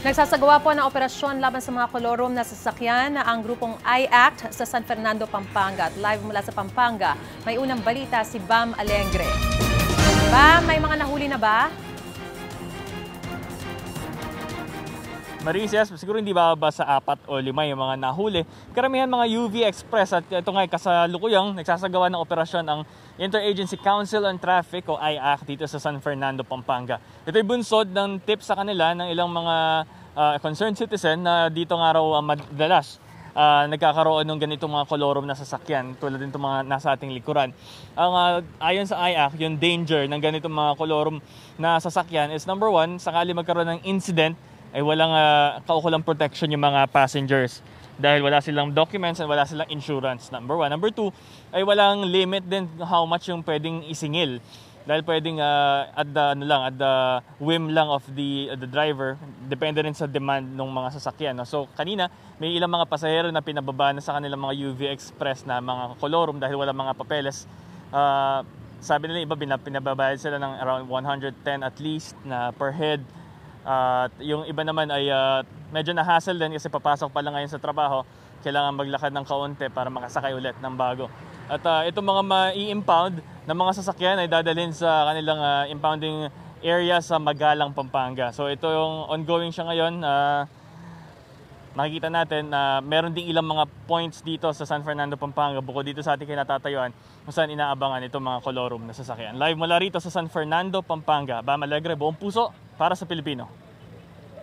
Nagsasagawa po ng operasyon laban sa mga kolorom na sasakyan na ang grupong I-Act sa San Fernando, Pampanga. At live mula sa Pampanga, may unang balita si Bam Alengre. Bam, may mga nahuli na ba? Marices, siguro hindi bababa sa apat o lima yung mga nahuli. Karamihan mga UV Express at ito nga kasalukuyang nagsasagawa ng operasyon ang Interagency Council on Traffic o IAC dito sa San Fernando, Pampanga. Ito ay bunsod ng tips sa kanila ng ilang mga uh, concerned citizen na dito nga raw uh, madalas uh, nagkakaroon ng ganitong mga kolorum na sasakyan tulad din itong mga nasa ating likuran. Ang uh, ayon sa IAC, yung danger ng ganitong mga kolorum na sasakyan is number one, sakali magkaroon ng incident ay walang uh, kaukulang protection yung mga passengers dahil wala silang documents and wala silang insurance, number one. Number two, ay walang limit din how much yung pwedeng isingil. Dahil pwedeng uh, at the, ano lang, at the whim lang of the, uh, the driver, depende rin sa demand ng mga sasakyan. No? So kanina, may ilang mga pasahero na pinababa na sa kanilang mga UV Express na mga kolorum dahil wala mga papeles. Uh, sabi nila iba, pinababayad sila ng around 110 at least na per head at uh, yung iba naman ay uh, medyo na-hassle din kasi papasok pa lang ngayon sa trabaho. Kailangan maglakad ng kaunti para makasakay ulit ng bago. At uh, itong mga ma-impound na mga sasakyan ay dadalhin sa kanilang uh, impounding area sa Magalang, Pampanga. So ito yung ongoing siya ngayon. Uh, makikita natin na meron ding ilang mga points dito sa San Fernando, Pampanga bukod dito sa ating kinatatayuan kung saan inaabangan itong mga kolorum na sasakyan. Live mula rito sa San Fernando, Pampanga. Bam Alegre, buong puso para sa Pilipino.